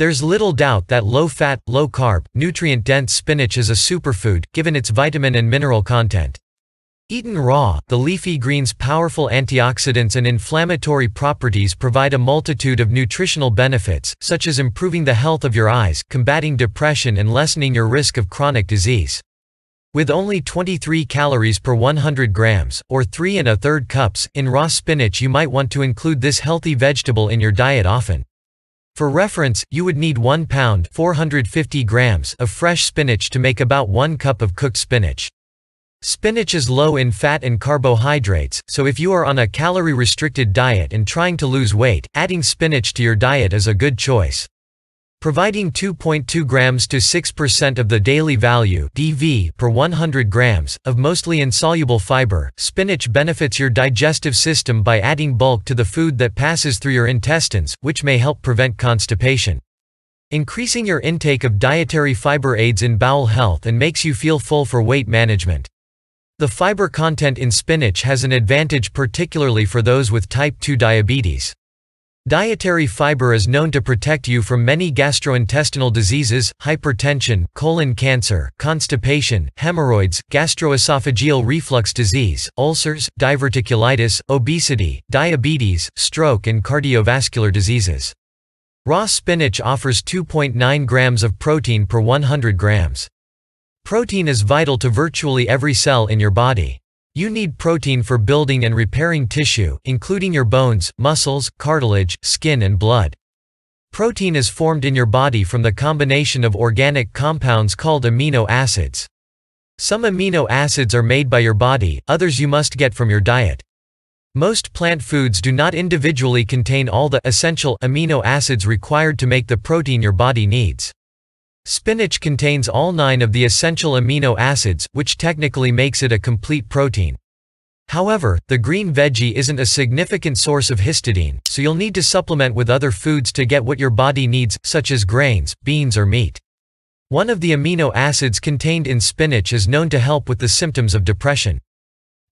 There's little doubt that low-fat, low-carb, nutrient-dense spinach is a superfood, given its vitamin and mineral content. Eaten raw, the leafy green's powerful antioxidants and inflammatory properties provide a multitude of nutritional benefits, such as improving the health of your eyes, combating depression and lessening your risk of chronic disease. With only 23 calories per 100 grams, or 3 and a third cups, in raw spinach you might want to include this healthy vegetable in your diet often. For reference, you would need 1 pound 450 grams of fresh spinach to make about 1 cup of cooked spinach. Spinach is low in fat and carbohydrates, so if you are on a calorie-restricted diet and trying to lose weight, adding spinach to your diet is a good choice providing 2.2 grams to 6% of the daily value DV per 100 grams of mostly insoluble fiber. Spinach benefits your digestive system by adding bulk to the food that passes through your intestines, which may help prevent constipation. Increasing your intake of dietary fiber aids in bowel health and makes you feel full for weight management. The fiber content in spinach has an advantage particularly for those with type 2 diabetes. Dietary fiber is known to protect you from many gastrointestinal diseases, hypertension, colon cancer, constipation, hemorrhoids, gastroesophageal reflux disease, ulcers, diverticulitis, obesity, diabetes, stroke and cardiovascular diseases. Raw spinach offers 2.9 grams of protein per 100 grams. Protein is vital to virtually every cell in your body. You need protein for building and repairing tissue, including your bones, muscles, cartilage, skin and blood. Protein is formed in your body from the combination of organic compounds called amino acids. Some amino acids are made by your body, others you must get from your diet. Most plant foods do not individually contain all the essential amino acids required to make the protein your body needs. Spinach contains all nine of the essential amino acids, which technically makes it a complete protein. However, the green veggie isn't a significant source of histidine, so you'll need to supplement with other foods to get what your body needs, such as grains, beans or meat. One of the amino acids contained in spinach is known to help with the symptoms of depression.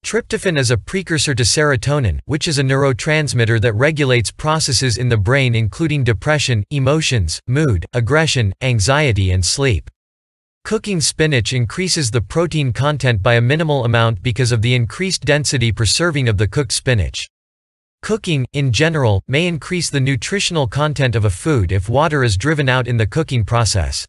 Tryptophan is a precursor to serotonin, which is a neurotransmitter that regulates processes in the brain including depression, emotions, mood, aggression, anxiety and sleep. Cooking spinach increases the protein content by a minimal amount because of the increased density per serving of the cooked spinach. Cooking, in general, may increase the nutritional content of a food if water is driven out in the cooking process.